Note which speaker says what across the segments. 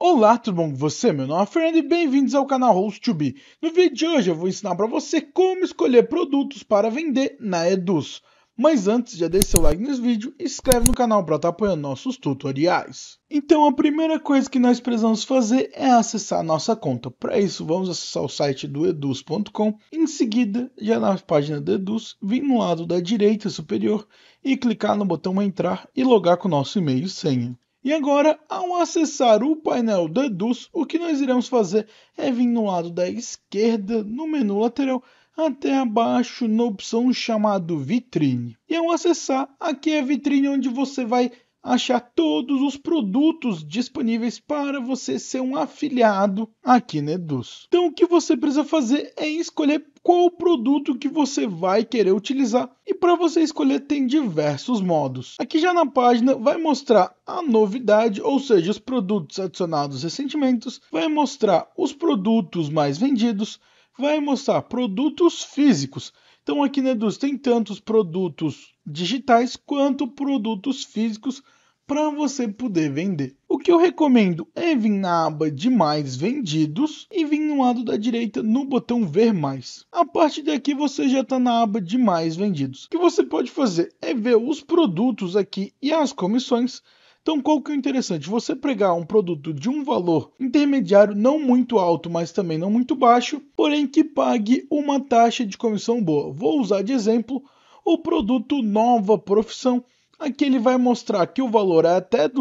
Speaker 1: Olá, tudo bom com você? Meu nome é Fernando e bem-vindos ao canal host to be No vídeo de hoje eu vou ensinar para você como escolher produtos para vender na Eduz. Mas antes, já deixa seu like nesse vídeo e inscreve no canal para estar tá apoiando nossos tutoriais. Então a primeira coisa que nós precisamos fazer é acessar nossa conta. Para isso, vamos acessar o site do eduz.com. Em seguida, já na página do Eduz, vem no lado da direita superior e clicar no botão entrar e logar com o nosso e-mail e senha. E agora, ao acessar o painel Deduz, o que nós iremos fazer é vir no lado da esquerda, no menu lateral, até abaixo na opção chamada Vitrine. E ao acessar, aqui é a vitrine onde você vai achar todos os produtos disponíveis para você ser um afiliado aqui na Eduz. Então o que você precisa fazer é escolher qual produto que você vai querer utilizar para você escolher tem diversos modos. Aqui já na página vai mostrar a novidade, ou seja, os produtos adicionados recentemente, vai mostrar os produtos mais vendidos, vai mostrar produtos físicos. Então aqui na Eduz tem tantos produtos digitais quanto produtos físicos para você poder vender. O que eu recomendo é vir na aba de mais vendidos e vir no lado da direita no botão Ver Mais. A partir daqui você já está na aba de Mais Vendidos. O que você pode fazer é ver os produtos aqui e as comissões. Então, qual que é o interessante? Você pregar um produto de um valor intermediário, não muito alto, mas também não muito baixo, porém que pague uma taxa de comissão boa. Vou usar de exemplo o produto Nova Profissão, Aqui ele vai mostrar que o valor é até R$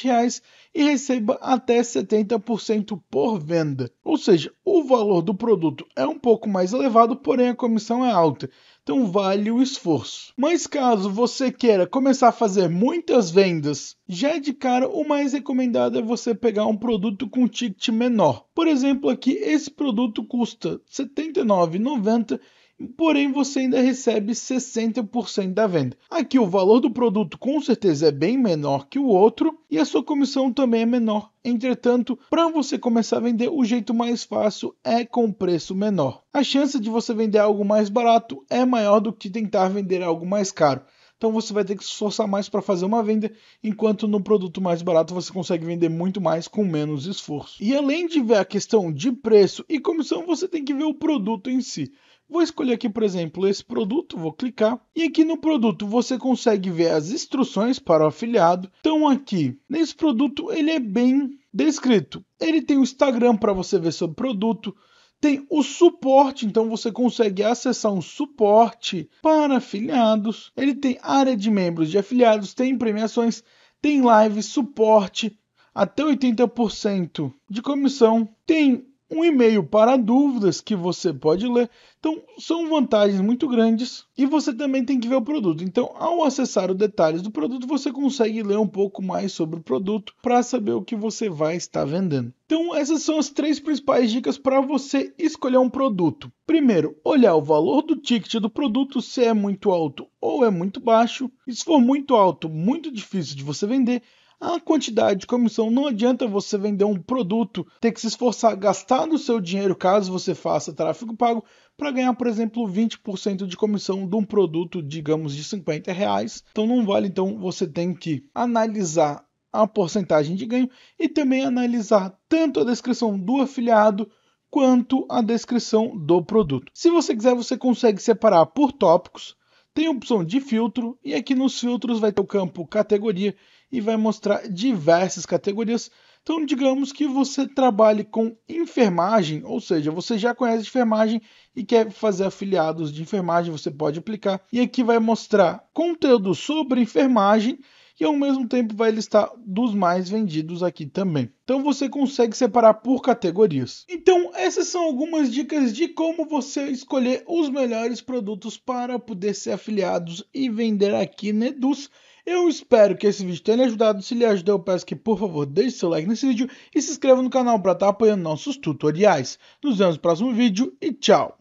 Speaker 1: reais e receba até 70% por venda. Ou seja, o valor do produto é um pouco mais elevado, porém a comissão é alta. Então vale o esforço. Mas caso você queira começar a fazer muitas vendas, já de cara o mais recomendado é você pegar um produto com ticket menor. Por exemplo, aqui esse produto custa R$ 79,90 porém você ainda recebe 60% da venda. Aqui o valor do produto com certeza é bem menor que o outro e a sua comissão também é menor. Entretanto, para você começar a vender, o jeito mais fácil é com preço menor. A chance de você vender algo mais barato é maior do que tentar vender algo mais caro. Então você vai ter que se esforçar mais para fazer uma venda, enquanto no produto mais barato você consegue vender muito mais com menos esforço. E além de ver a questão de preço e comissão, você tem que ver o produto em si. Vou escolher aqui, por exemplo, esse produto, vou clicar. E aqui no produto você consegue ver as instruções para o afiliado. Então aqui, nesse produto ele é bem descrito. Ele tem o Instagram para você ver sobre o produto, tem o suporte, então você consegue acessar um suporte para afiliados. Ele tem área de membros de afiliados, tem premiações, tem lives, suporte, até 80% de comissão. Tem um e-mail para dúvidas que você pode ler. Então, são vantagens muito grandes e você também tem que ver o produto. Então, ao acessar os detalhes do produto, você consegue ler um pouco mais sobre o produto para saber o que você vai estar vendendo. Então, essas são as três principais dicas para você escolher um produto. Primeiro, olhar o valor do ticket do produto, se é muito alto ou é muito baixo. E se for muito alto, muito difícil de você vender, a quantidade de comissão. Não adianta você vender um produto, ter que se esforçar, gastar do seu dinheiro, caso você faça tráfego pago, para ganhar, por exemplo, 20% de comissão de um produto, digamos, de 50 reais. Então não vale, então você tem que analisar a porcentagem de ganho e também analisar tanto a descrição do afiliado quanto a descrição do produto. Se você quiser, você consegue separar por tópicos, tem a opção de filtro e aqui nos filtros vai ter o campo categoria e vai mostrar diversas categorias. Então, digamos que você trabalhe com enfermagem, ou seja, você já conhece enfermagem e quer fazer afiliados de enfermagem, você pode aplicar. E aqui vai mostrar conteúdo sobre enfermagem e ao mesmo tempo vai listar dos mais vendidos aqui também. Então você consegue separar por categorias. Então essas são algumas dicas de como você escolher os melhores produtos para poder ser afiliados e vender aqui na Eduz. Eu espero que esse vídeo tenha lhe ajudado. Se lhe ajudou, eu peço que, por favor, deixe seu like nesse vídeo e se inscreva no canal para estar tá apoiando nossos tutoriais. Nos vemos no próximo vídeo e tchau!